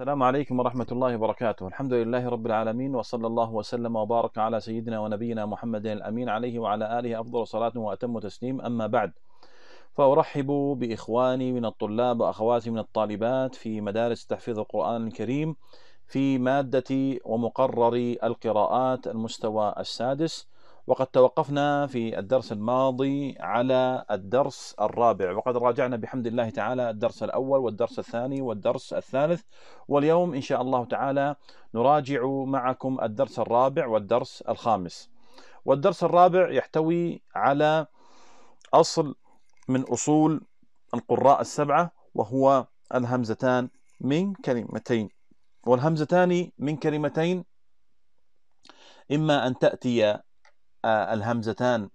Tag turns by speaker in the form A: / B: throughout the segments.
A: السلام عليكم ورحمة الله وبركاته الحمد لله رب العالمين وصلى الله وسلم وبارك على سيدنا ونبينا محمد الأمين عليه وعلى آله أفضل صلاة وأتم تسليم أما بعد فأرحب بإخواني من الطلاب وأخواتي من الطالبات في مدارس تحفيظ القرآن الكريم في مادة ومقرر القراءات المستوى السادس وقد توقفنا في الدرس الماضي على الدرس الرابع وقد راجعنا بحمد الله تعالى الدرس الأول والدرس الثاني والدرس الثالث واليوم إن شاء الله تعالى نراجع معكم الدرس الرابع والدرس الخامس والدرس الرابع يحتوي على أصل من أصول القراء السبعة وهو الهمزتان من كلمتين والهمزتان من كلمتين إما أن تأتي آه، الهمزتان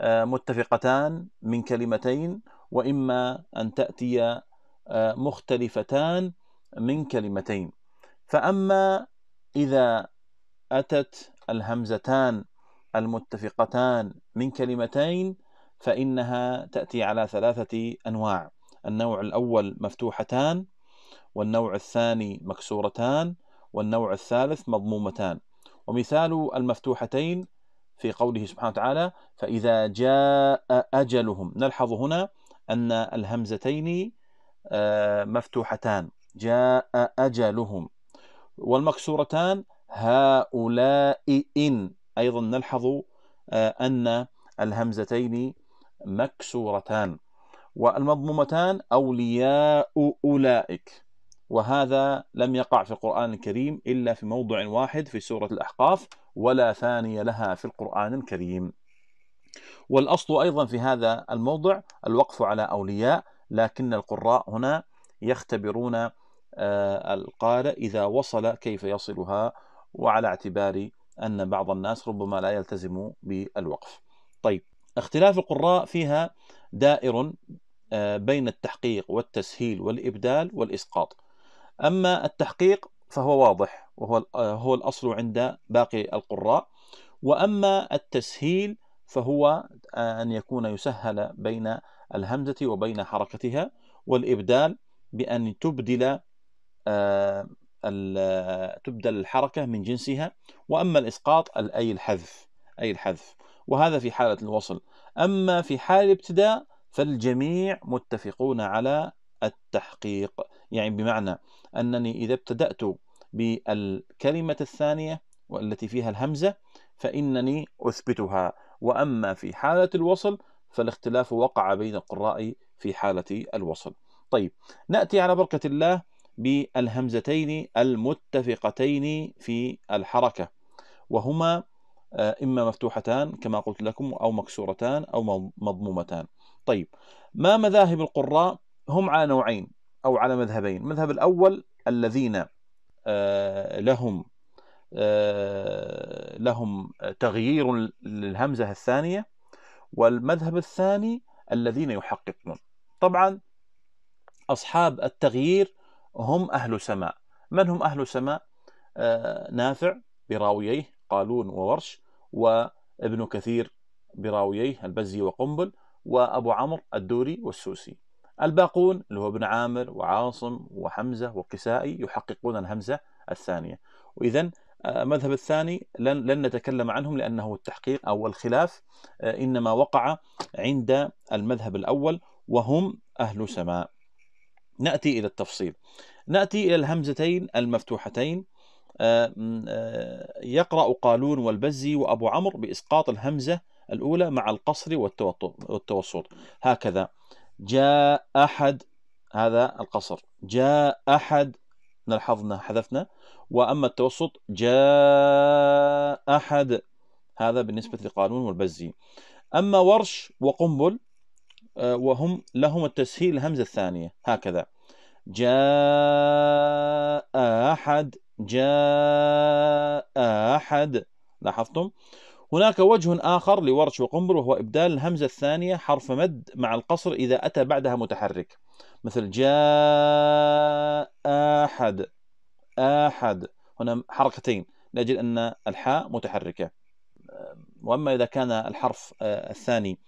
A: آه، متفقتان من كلمتين وإما أن تأتي آه، مختلفتان من كلمتين فأما إذا أتت الهمزتان المتفقتان من كلمتين فإنها تأتي على ثلاثة أنواع النوع الأول مفتوحتان والنوع الثاني مكسورتان والنوع الثالث مضمومتان ومثال المفتوحتين في قوله سبحانه وتعالى فإذا جاء أجلهم نلحظ هنا أن الهمزتين آه، مفتوحتان جاء أجلهم والمكسورتان هؤلاء إن أيضا نلحظ آه، أن الهمزتين مكسورتان والمضمومتان أولياء أولئك وهذا لم يقع في القرآن الكريم إلا في موضع واحد في سورة الأحقاف ولا ثاني لها في القرآن الكريم والأصل أيضا في هذا الموضع الوقف على أولياء لكن القراء هنا يختبرون آه، القارئ إذا وصل كيف يصلها وعلى اعتبار أن بعض الناس ربما لا يلتزم بالوقف طيب اختلاف القراء فيها دائر آه، بين التحقيق والتسهيل والإبدال والإسقاط أما التحقيق فهو واضح وهو آه، هو الأصل عند باقي القراء وأما التسهيل فهو آه، أن يكون يسهل بين الهمزة وبين حركتها والإبدال بأن تبدل آه، تبدل الحركة من جنسها وأما الإسقاط أي الحذف أي الحذف وهذا في حالة الوصل أما في حال الابتداء فالجميع متفقون على التحقيق يعني بمعنى أنني إذا ابتدأت بالكلمة الثانية والتي فيها الهمزة فإنني أثبتها وأما في حالة الوصل فالاختلاف وقع بين القراء في حالة الوصل طيب نأتي على بركة الله بالهمزتين المتفقتين في الحركة وهما آه، إما مفتوحتان كما قلت لكم أو مكسورتان أو مضمومتان طيب ما مذاهب القراء هم على نوعين أو على مذهبين المذهب الأول الذين آه، لهم آه، لهم تغيير للهمزة الثانية والمذهب الثاني الذين يحققون طبعا أصحاب التغيير هم أهل سماء من هم أهل سماء آه، نافع براويه قالون وورش وابن كثير براويه البزي وقنبل وأبو عمرو الدوري والسوسي الباقون اللي هو ابن عامر وعاصم وحمزة والكسائي يحققون الهمزة الثانية وإذا آه، المذهب الثاني لن, لن نتكلم عنهم لأنه التحقيق أو الخلاف آه، إنما وقع عند المذهب الأول وهم أهل سماء نأتي إلى التفصيل نأتي إلى الهمزتين المفتوحتين آه، يقرأ قالون والبزي وأبو عمرو بإسقاط الهمزة الأولى مع القصر والتوسط هكذا جاء أحد هذا القصر جاء أحد لاحظنا حذفنا وأما التوسط جاء أحد هذا بالنسبة لقانون والبزي أما ورش وقنبل آه، وهم لهم التسهيل الهمزة الثانية هكذا جاء أحد جاء أحد لاحظتم هناك وجه آخر لورش وقنبر وهو إبدال الهمزة الثانية حرف مد مع القصر إذا أتى بعدها متحرك مثل جاء أحد أحد هنا حركتين لأجل أن الحاء متحركة وأما إذا كان الحرف الثاني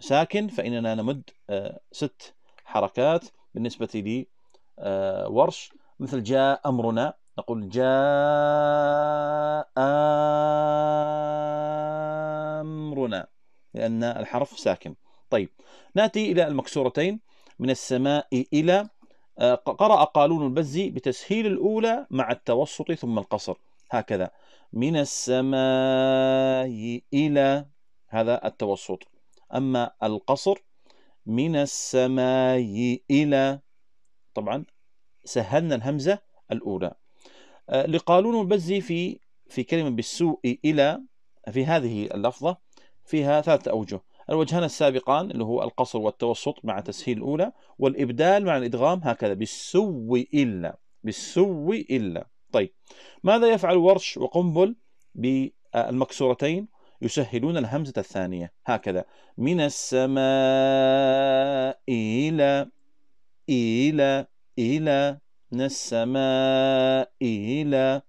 A: ساكن فإننا نمد ست حركات بالنسبة لورش مثل جاء أمرنا نقول جاء أمرنا لأن الحرف ساكن طيب نأتي إلى المكسورتين من السماء إلى آه، قرأ قالون البزي بتسهيل الأولى مع التوسط ثم القصر هكذا من السماء إلى هذا التوسط أما القصر من السماء إلى طبعا سهلنا الهمزة الأولى لقالون البزي في في كلمة بالسوء إلى في هذه اللفظة فيها ثلاثة أوجه الوجهان السابقان اللي هو القصر والتوسط مع تسهيل الأولى والإبدال مع الإدغام هكذا بالسوء إلا بالسوء إلا طيب ماذا يفعل ورش وقنبل بالمكسورتين يسهلون الهمزة الثانية هكذا من السماء إلى إلى إلى من السماء إلى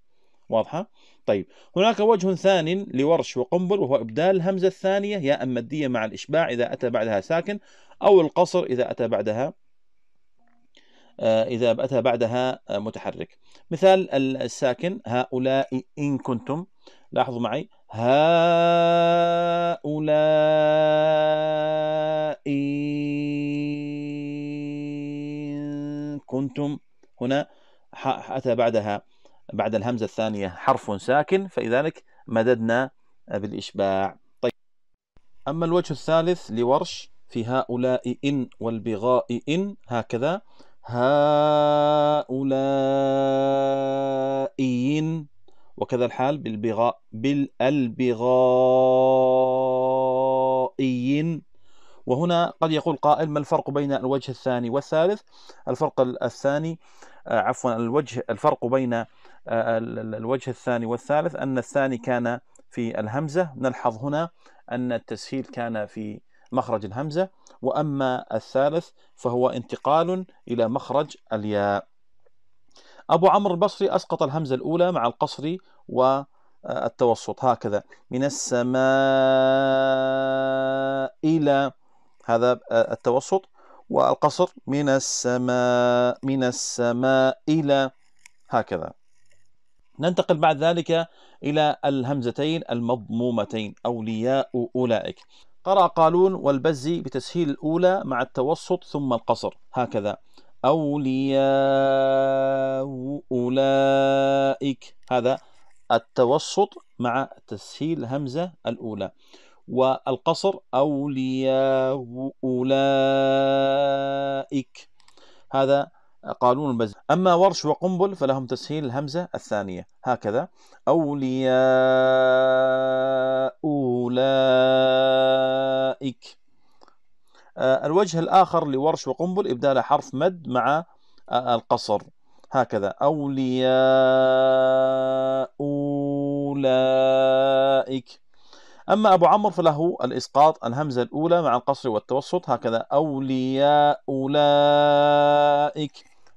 A: واضحة؟ طيب هناك وجه ثان لورش وقنبل وهو إبدال الهمزة الثانية أما الدية مع الإشباع إذا أتى بعدها ساكن أو القصر إذا أتى بعدها آه، إذا أتى بعدها آه، متحرك مثال الساكن هؤلاء إن كنتم لاحظوا معي هؤلاء إن كنتم هنا أتى بعدها بعد الهمزة الثانية حرف ساكن فلذلك مددنا بالإشباع طيب أما الوجه الثالث لورش في هؤلاء إن والبغاء إن هكذا هؤلاء إن وكذا الحال بالبغاء بالالبغائيين وهنا قد يقول قائل ما الفرق بين الوجه الثاني والثالث الفرق الثاني آه، عفوا الوجه الفرق بين آه، الوجه الثاني والثالث أن الثاني كان في الهمزة نلحظ هنا أن التسهيل كان في مخرج الهمزة وأما الثالث فهو انتقال إلى مخرج الياء أبو عمرو البصري أسقط الهمزة الأولى مع القصر والتوسط آه، هكذا من السماء إلى هذا آه، التوسط والقصر من السماء من السماء إلى هكذا ننتقل بعد ذلك إلى الهمزتين المضمومتين أولياء أولئك قرأ قالون والبزي بتسهيل الأولى مع التوسط ثم القصر هكذا أولياء أولئك هذا التوسط مع تسهيل همزة الأولى والقصر أولياء أولئك هذا قانون البزم أما ورش وقنبل فلهم تسهيل الهمزة الثانية هكذا أولياء أولئك آه، الوجه الآخر لورش وقنبل إبدال حرف مد مع آه، القصر هكذا أولياء أولئك أما أبو عمرو فله الإسقاط الهمزة الأولى مع القصر والتوسط هكذا أولياء أولئك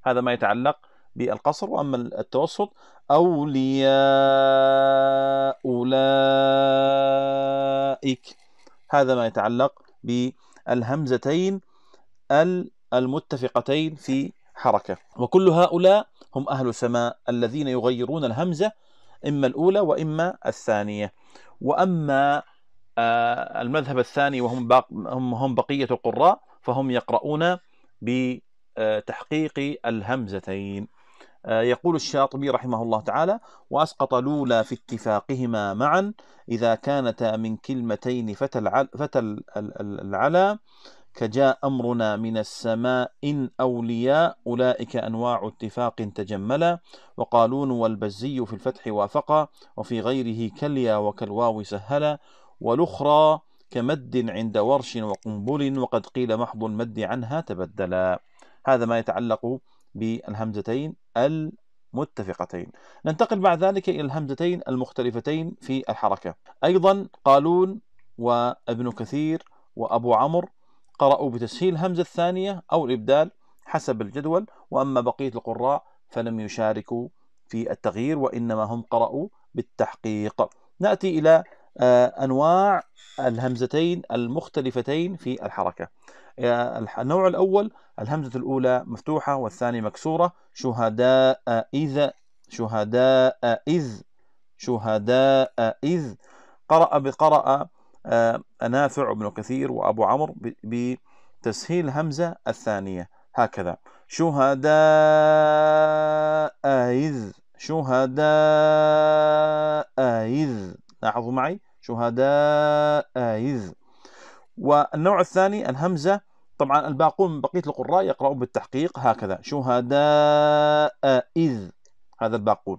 A: هذا ما يتعلق بالقصر وأما التوسط أولياء أولئك هذا ما يتعلق بالهمزتين المتفقتين في حركة وكل هؤلاء هم أهل السماء الذين يغيرون الهمزة إما الأولى وإما الثانية وأما آه، المذهب الثاني وهم هم بقية القراء فهم يقرؤون بتحقيق آه، الهمزتين آه، يقول الشاطبي رحمه الله تعالى وأسقط لولا في اتفاقهما معا إذا كانتا من كلمتين فتى العلى كجاء أمرنا من السماء إن أولياء أولئك أنواع اتفاق تجملا وقالون والبزي في الفتح وافقا وفي غيره كليا وكالواو سهلا والأخرى كمد عند ورش وقنبل وقد قيل محض المد عنها تبدلا هذا ما يتعلق بالهمزتين المتفقتين ننتقل بعد ذلك إلى الهمزتين المختلفتين في الحركة أيضا قالون وابن كثير وأبو عمرو قرأوا بتسهيل همزة الثانية أو الإبدال حسب الجدول وأما بقية القراء فلم يشاركوا في التغيير وإنما هم قرأوا بالتحقيق نأتي إلى آه، أنواع الهمزتين المختلفتين في الحركة آه، النوع الأول الهمزة الأولى مفتوحة والثانية مكسورة شهداء إذا شهداء إذ شهداء إذ قرأ بقرأ آه، نافع بن كثير وأبو عمرو بتسهيل همزة الثانية هكذا شهداء إذ شهداء إذ لاحظوا معي شهداء إذ والنوع الثاني الهمزة طبعا الباقون من بقية القراء يقرؤون بالتحقيق هكذا شهداء إذ هذا الباقون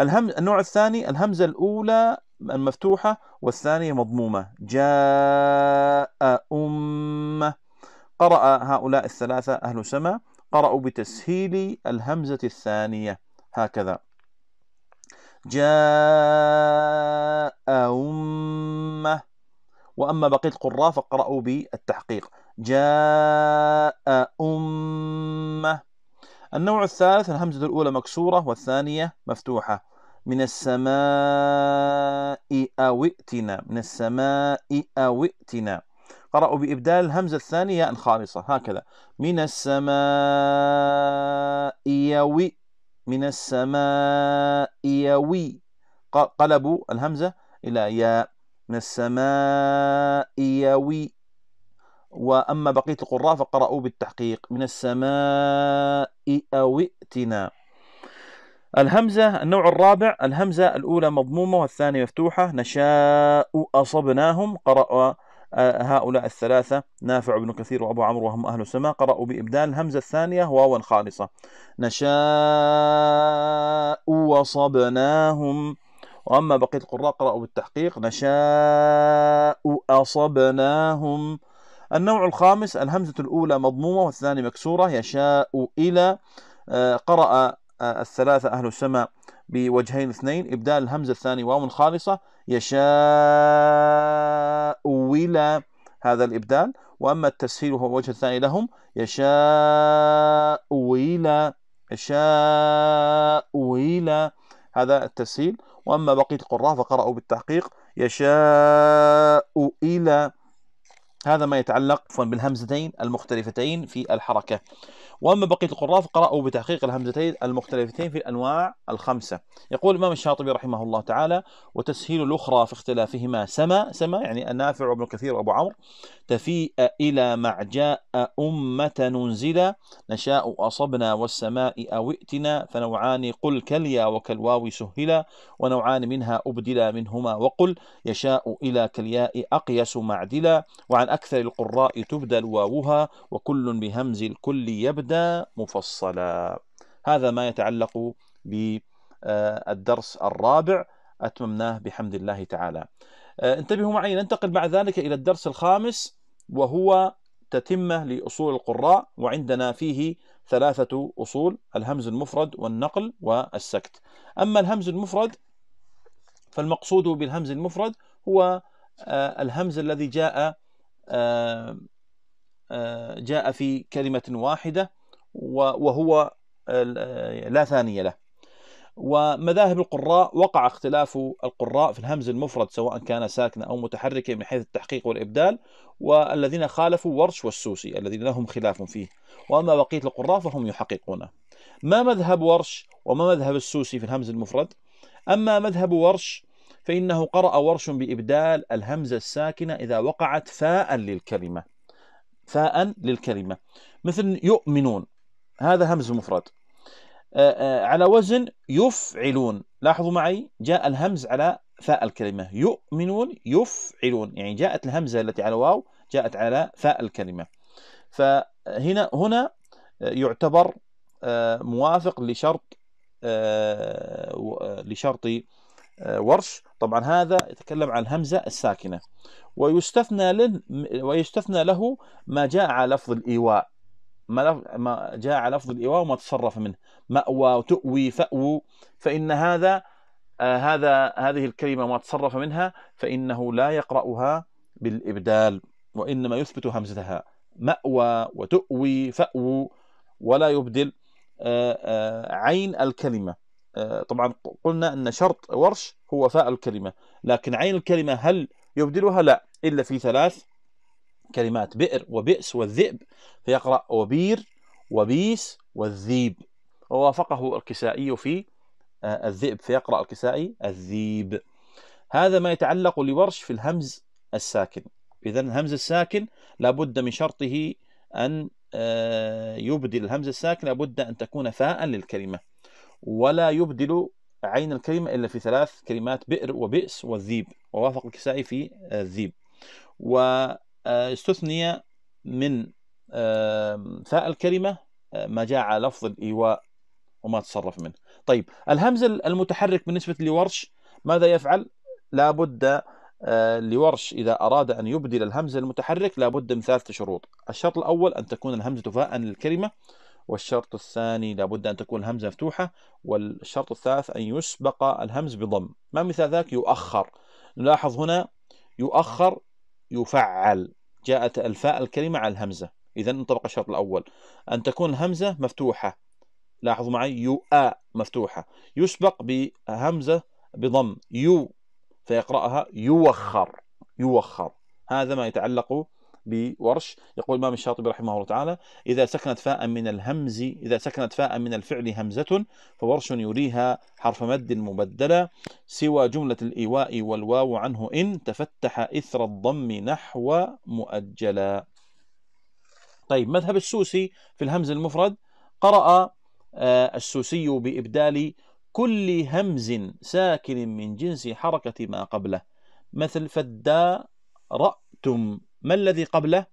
A: الهم النوع الثاني الهمزة الأولى المفتوحة والثانية مضمومة جاء أمة قرأ هؤلاء الثلاثة أهل سما قرأوا بتسهيل الهمزة الثانية هكذا جاء أمة وأما بقية القراء فقرأوا بالتحقيق جاء أمة النوع الثالث الهمزة الأولى مكسورة والثانية مفتوحة من السماء أو ائتنا من السماء أو ائتنا قرأوا بإبدال الهمزة الثانية ياء خالصة هكذا من السماء يوي من السماء يوي قلبوا الهمزة إلى ياء من السماء يوي وأما بقية القراء فقرأوا بالتحقيق من السماء أو ائتنا الهمزة النوع الرابع الهمزة الأولى مضمومة والثانية مفتوحة نشاء أصبناهم قرأ آه، هؤلاء الثلاثة نافع بن كثير وأبو عمرو وهم أهل السماء قرأوا بإبدال الهمزة الثانية واوا خالصة نشاء وصبناهم وأما بقية القراء قرأوا بالتحقيق نشاء أصبناهم النوع الخامس الهمزة الأولى مضمومة والثانية مكسورة يشاء إلى آه، قرأ الثلاثة أهل السماء بوجهين اثنين إبدال الهمزة الثاني واو خالصة يشاء ولا هذا الإبدال وأما التسهيل هو الوجه الثاني لهم يشاء ولا يشاء ولا هذا التسهيل وأما بقية القراء فقرأوا بالتحقيق يشاء إلى هذا ما يتعلق بالهمزتين المختلفتين في الحركة وأما بقية القراء فقرأوا بتحقيق الهمزتين المختلفتين في الأنواع الخمسة يقول الإمام الشاطبي رحمه الله تعالى وتسهيل الأخرى في اختلافهما سما سما يعني النافع وابن كثير وأبو عمرو تفيء إلى معجاء أمة ننزل نشاء أصبنا والسماء أو ائتنا فنوعان قل كليا وكالواو سهلا ونوعان منها أبدلا منهما وقل يشاء إلى كلياء أقيس معدلا وعن أكثر القراء تبدل واوها وكل بهمز الكل يبدأ مفصلا هذا ما يتعلق بالدرس آه، الرابع أتممناه بحمد الله تعالى آه، انتبهوا معي ننتقل بعد ذلك إلى الدرس الخامس وهو تتمة لأصول القراء وعندنا فيه ثلاثة أصول الهمز المفرد والنقل والسكت أما الهمز المفرد فالمقصود بالهمز المفرد هو آه، الهمز الذي جاء آه، آه، جاء في كلمة واحدة وهو آه، لا ثانية له ومذاهب القراء وقع اختلاف القراء في الهمز المفرد سواء كان ساكنا أو متحركا من حيث التحقيق والإبدال والذين خالفوا ورش والسوسي الذين لهم خلاف فيه وأما بقية القراء فهم يحققونه ما مذهب ورش وما مذهب السوسي في الهمز المفرد أما مذهب ورش فإنه قرأ ورش بإبدال الهمزة الساكنة إذا وقعت فاء للكلمة فاء للكلمة مثل يؤمنون هذا همز مفرد آه، آه، على وزن يفعلون لاحظوا معي جاء الهمز على فاء الكلمة يؤمنون يفعلون يعني جاءت الهمزة التي على واو جاءت على فاء الكلمة فهنا هنا آه، يعتبر موافق لشرط لشرط آه، ورش طبعا هذا يتكلم عن الهمزة الساكنة ويستثنى له ويستثنى له ما جاء على لفظ الإيواء ما, ما جاء على لفظ الإيواء وما تصرف منه مأوى وتؤوي فأو فإن هذا آه، هذا هذه الكلمة ما تصرف منها فإنه لا يقرأها بالإبدال وإنما يثبت همزتها مأوى وتؤوي فأو ولا يبدل آه، عين الكلمة آه، طبعا قلنا ان شرط ورش هو وفاء الكلمه لكن عين الكلمه هل يبدلها لا الا في ثلاث كلمات بئر وبئس والذئب فيقرا وبير وبيس والذيب ووافقه الكسائي في آه، الذئب فيقرا الكسائي الذيب هذا ما يتعلق لورش في الهمز الساكن اذا الهمز الساكن لابد من شرطه ان آه، يبدل الهمز الساكن لابد ان تكون فاء للكلمه ولا يبدل عين الكلمة إلا في ثلاث كلمات بئر وبئس والذيب ووافق الكسائي في آه، الذيب واستثني آه، من ثاء الكلمة آه، ما جاء على لفظ الإيواء وما تصرف منه طيب الهمز المتحرك بالنسبة لورش ماذا يفعل لابد لورش إذا أراد أن يبدل الهمز المتحرك لابد من ثلاثة شروط الشرط الأول أن تكون الهمزة فاء للكلمة والشرط الثاني لابد أن تكون الهمزة مفتوحة والشرط الثالث أن يسبق الهمز بضم ما مثال ذاك يؤخر نلاحظ هنا يؤخر يفعل جاءت الفاء الكلمة على الهمزة إذا انطبق الشرط الأول أن تكون الهمزة مفتوحة لاحظوا معي يؤ مفتوحة يسبق بهمزة بضم يو فيقرأها يوخر يوخر هذا ما يتعلق بورش يقول الإمام الشاطبي رحمه الله تعالى إذا سكنت فاء من الهمز إذا سكنت فاء من الفعل همزة فورش يريها حرف مد مبدلة سوى جملة الإيواء والواو عنه إن تفتح إثر الضم نحو مؤجلا طيب مذهب السوسي في الهمز المفرد قرأ آه، السوسي بإبدال كل همز ساكن من جنس حركة ما قبله مثل فدا رأتم ما الذي قبله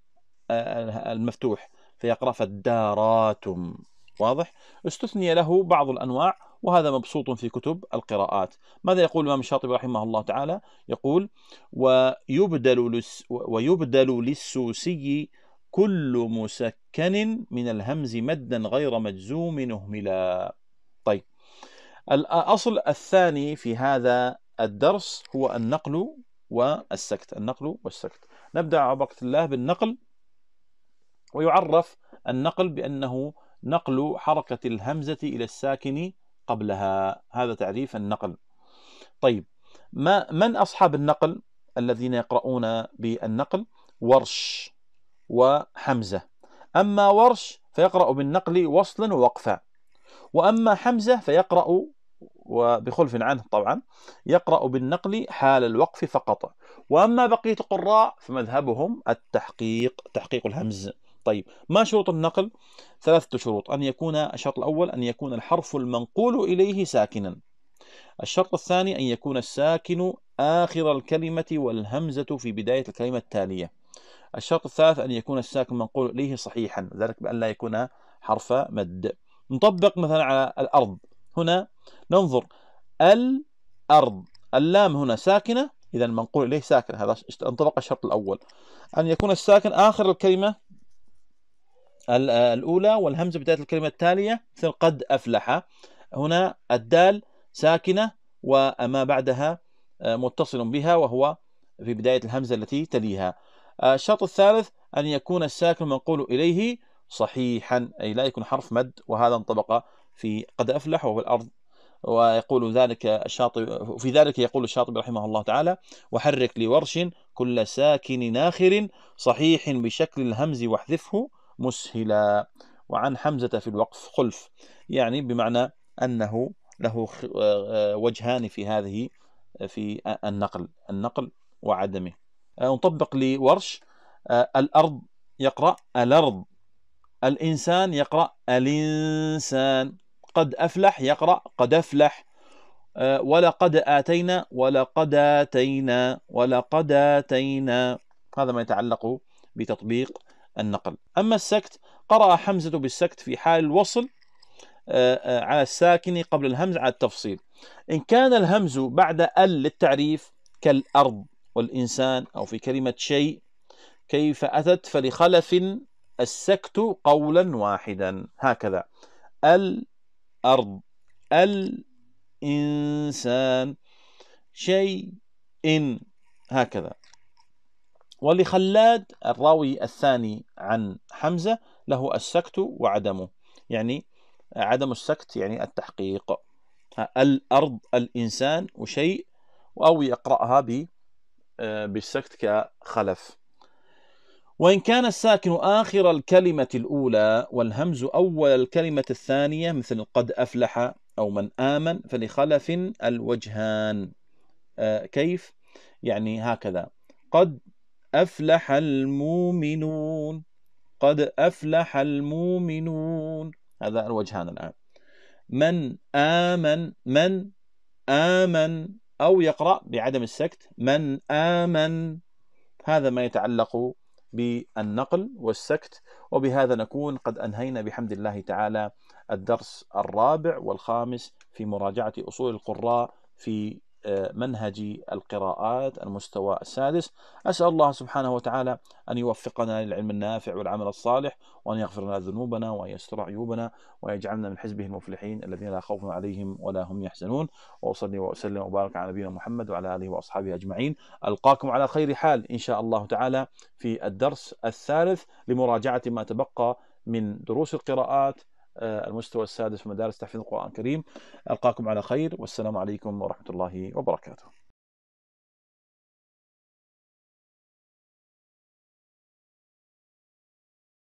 A: آه، آه، المفتوح فيقرأ فالداراتم واضح استثني له بعض الأنواع وهذا مبسوط في كتب القراءات ماذا يقول الإمام الشاطبي رحمه الله تعالى يقول ويبدل, لس ويبدل للسوسي كل مسكن من الهمز مدا غير مجزوم اهملا طيب الأصل الثاني في هذا الدرس هو النقل والسكت النقل والسكت نبدأ عبقة بركة الله بالنقل ويعرف النقل بأنه نقل حركة الهمزة إلى الساكن قبلها هذا تعريف النقل طيب ما من أصحاب النقل الذين يقرؤون بالنقل ورش وحمزة أما ورش فيقرأ بالنقل وصلا ووقفا وأما حمزة فيقرأ وبخلف عنه طبعا يقرأ بالنقل حال الوقف فقط وأما بقية القراء فمذهبهم التحقيق تحقيق الهمز طيب ما شروط النقل؟ ثلاثة شروط أن يكون الشرط الأول أن يكون الحرف المنقول إليه ساكنا الشرط الثاني أن يكون الساكن آخر الكلمة والهمزة في بداية الكلمة التالية الشرط الثالث أن يكون الساكن منقول إليه صحيحا ذلك بأن لا يكون حرف مد نطبق مثلا على الأرض هنا ننظر الأرض اللام هنا ساكنة إذا منقول إليه ساكن هذا انطبق الشرط الأول أن يكون الساكن آخر الكلمة الأولى والهمزة بداية الكلمة التالية مثل قد أفلح هنا الدال ساكنة وما بعدها آه، متصل بها وهو في بداية الهمزة التي تليها آه، الشرط الثالث أن يكون الساكن منقول إليه صحيحا أي لا يكون حرف مد وهذا انطبق في قد أفلح وفي الأرض ويقول ذلك الشاطبي في ذلك يقول الشاطبي رحمه الله تعالى وحرك لورش كل ساكن ناخر صحيح بشكل الهمز واحذفه مسهلا وعن حمزة في الوقف خلف يعني بمعنى أنه له آه، وجهان في هذه في النقل النقل وعدمه آه، نطبق لورش آه، الأرض يقرأ الأرض الإنسان يقرأ الإنسان قد أفلح يقرأ قد أفلح آه، ولقد آتينا ولقد آتينا ولقد آتينا هذا ما يتعلق بتطبيق النقل أما السكت قرأ حمزة بالسكت في حال الوصل آه، آه، على الساكن قبل الهمز على التفصيل إن كان الهمز بعد ال للتعريف كالأرض والإنسان أو في كلمة شيء كيف أتت فلخلف السكت قولا واحدا هكذا ال الأرض الإنسان شيء إن هكذا ولخلاد الراوي الثاني عن حمزة له السكت وعدمه يعني عدم السكت يعني التحقيق الأرض الإنسان وشيء أو يقرأها آه، بالسكت كخلف وإن كان الساكن آخر الكلمة الأولى والهمز أول الكلمة الثانية مثل قد أفلح أو من آمن فلخلف الوجهان آه كيف؟ يعني هكذا قد أفلح المؤمنون قد أفلح المؤمنون هذا الوجهان الآن من آمن من آمن أو يقرأ بعدم السكت من آمن هذا ما يتعلق بالنقل والسكت وبهذا نكون قد أنهينا بحمد الله تعالى الدرس الرابع والخامس في مراجعة أصول القراء في منهج القراءات المستوى السادس أسأل الله سبحانه وتعالى أن يوفقنا للعلم النافع والعمل الصالح وأن يغفر لنا ذنوبنا وأن يستر عيوبنا ويجعلنا من حزبه المفلحين الذين لا خوف عليهم ولا هم يحزنون وأصلي وأسلم وبارك على نبينا محمد وعلى آله وأصحابه أجمعين ألقاكم على خير حال إن شاء الله تعالى في الدرس الثالث لمراجعة ما تبقى من دروس القراءات آه، المستوى السادس في مدارس تحفيظ القرآن الكريم ألقاكم على خير والسلام عليكم ورحمة الله وبركاته